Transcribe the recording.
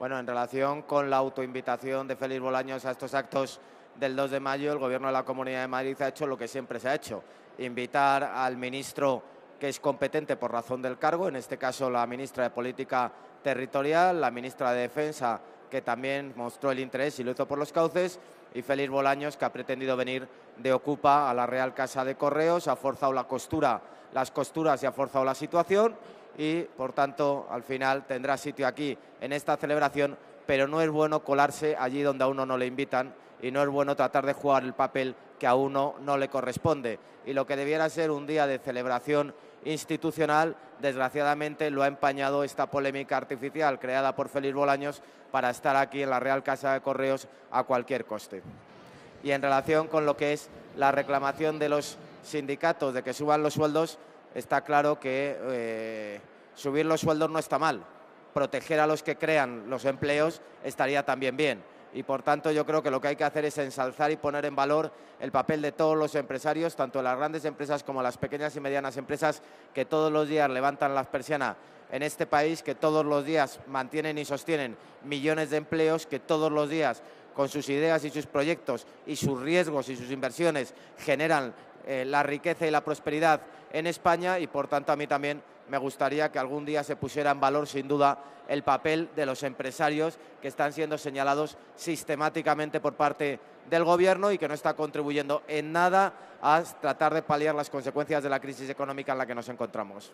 Bueno, en relación con la autoinvitación de Félix Bolaños a estos actos del 2 de mayo, el Gobierno de la Comunidad de Madrid ha hecho lo que siempre se ha hecho, invitar al ministro que es competente por razón del cargo, en este caso la ministra de Política Territorial, la ministra de Defensa, que también mostró el interés y lo hizo por los cauces, y Félix Bolaños, que ha pretendido venir de Ocupa a la Real Casa de Correos, ha forzado la costura, las costuras y ha forzado la situación, y por tanto al final tendrá sitio aquí en esta celebración, pero no es bueno colarse allí donde a uno no le invitan y no es bueno tratar de jugar el papel que a uno no le corresponde. Y lo que debiera ser un día de celebración institucional, desgraciadamente lo ha empañado esta polémica artificial creada por Félix Bolaños para estar aquí en la Real Casa de Correos a cualquier coste. Y en relación con lo que es la reclamación de los sindicatos de que suban los sueldos, está claro que eh, subir los sueldos no está mal, proteger a los que crean los empleos estaría también bien. Y por tanto yo creo que lo que hay que hacer es ensalzar y poner en valor el papel de todos los empresarios, tanto las grandes empresas como las pequeñas y medianas empresas que todos los días levantan las persianas en este país, que todos los días mantienen y sostienen millones de empleos, que todos los días con sus ideas y sus proyectos y sus riesgos y sus inversiones generan eh, la riqueza y la prosperidad en España y por tanto a mí también me gustaría que algún día se pusiera en valor sin duda el papel de los empresarios que están siendo señalados sistemáticamente por parte del gobierno y que no está contribuyendo en nada a tratar de paliar las consecuencias de la crisis económica en la que nos encontramos.